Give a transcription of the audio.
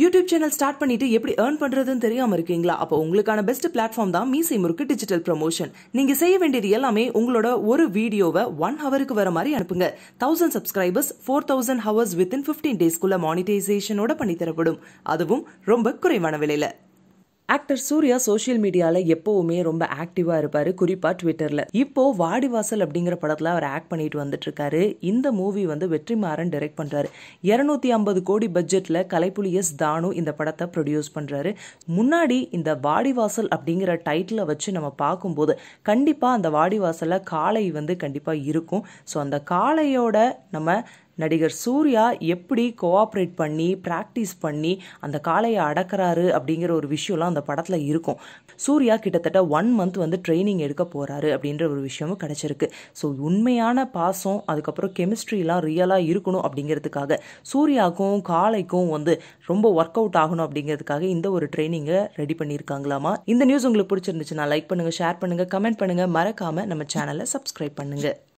YouTube channel start பண்ணிட்டு எப்படி earn பண்றதுன்னு தெரியாம இருக்கீங்களா அப்போ உங்களுக்கான பெஸ்ட் பிளாட்ஃபார்ம் தான் மீசை முறுக்கு டிஜிட்டல் ப்ரொமோஷன் நீங்க செய்ய வேண்டியது எல்லாமே உங்களோட ஒரு வீடியோவை ஒன் ஹவருக்கு வர மாதிரி அனுப்புங்க thousand subscribers four thousand hours within fifteen டேஸ்க்குள்ள மானிட்டைசேஷனோட பண்ணி தரப்படும் அதுவும் ரொம்ப குறைவான விலையில ஆக்டர் சூர்யா சோஷியல் மீடியாவில் எப்போவுமே ரொம்ப ஆக்டிவா இருப்பார் குறிப்பாக ட்விட்டரில் இப்போ வாடிவாசல் அப்படிங்கிற படத்தில் அவர் ஆக்ட் பண்ணிட்டு வந்துட்டு இருக்காரு இந்த மூவி வந்து வெற்றிமாறன் டைரக்ட் பண்ணுறாரு இரநூத்தி ஐம்பது கோடி பட்ஜெட்டில் கலைப்புலி எஸ் தானு இந்த படத்தை ப்ரொடியூஸ் பண்ணுறாரு முன்னாடி இந்த வாடிவாசல் அப்படிங்கிற டைட்டில வச்சு நம்ம பார்க்கும்போது கண்டிப்பாக அந்த வாடிவாசலில் காளை வந்து கண்டிப்பாக இருக்கும் ஸோ அந்த காளையோட நம்ம நடிகர் சூர்யா எப்படி கோஆப்ரேட் பண்ணி ப்ராக்டிஸ் பண்ணி அந்த காளையை அடக்கிறாரு அப்படிங்கிற ஒரு விஷயம்லாம் அந்த படத்தில் இருக்கும் சூர்யா கிட்டத்தட்ட ஒன் மந்த் வந்து ட்ரைனிங் எடுக்க போகிறாரு அப்படின்ற ஒரு விஷயமும் கிடச்சிருக்கு ஸோ உண்மையான பாசம் அதுக்கப்புறம் கெமிஸ்ட்ரிலாம் ரியலாக இருக்கணும் அப்படிங்கிறதுக்காக சூர்யாவுக்கும் காளைக்கும் வந்து ரொம்ப ஒர்க் அவுட் ஆகணும் அப்படிங்கிறதுக்காக இந்த ஒரு ட்ரைனிங்கை ரெடி பண்ணியிருக்காங்களாமா இந்த நியூஸ் உங்களுக்கு பிடிச்சிருந்துச்சுன்னா லைக் பண்ணுங்கள் ஷேர் பண்ணுங்கள் கமெண்ட் பண்ணுங்கள் மறக்காமல் நம்ம சேனலை சப்ஸ்கிரைப் பண்ணுங்கள்